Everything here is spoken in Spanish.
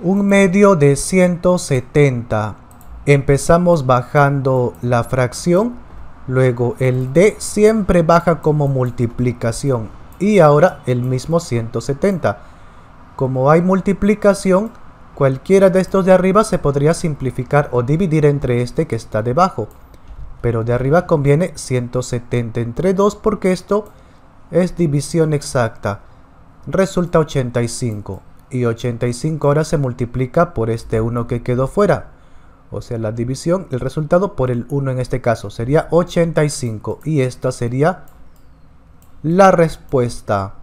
Un medio de 170. Empezamos bajando la fracción, luego el D siempre baja como multiplicación y ahora el mismo 170. Como hay multiplicación, cualquiera de estos de arriba se podría simplificar o dividir entre este que está debajo. Pero de arriba conviene 170 entre 2 porque esto es división exacta. Resulta 85 y 85 ahora se multiplica por este 1 que quedó fuera. O sea, la división, el resultado por el 1 en este caso sería 85 y esta sería la respuesta.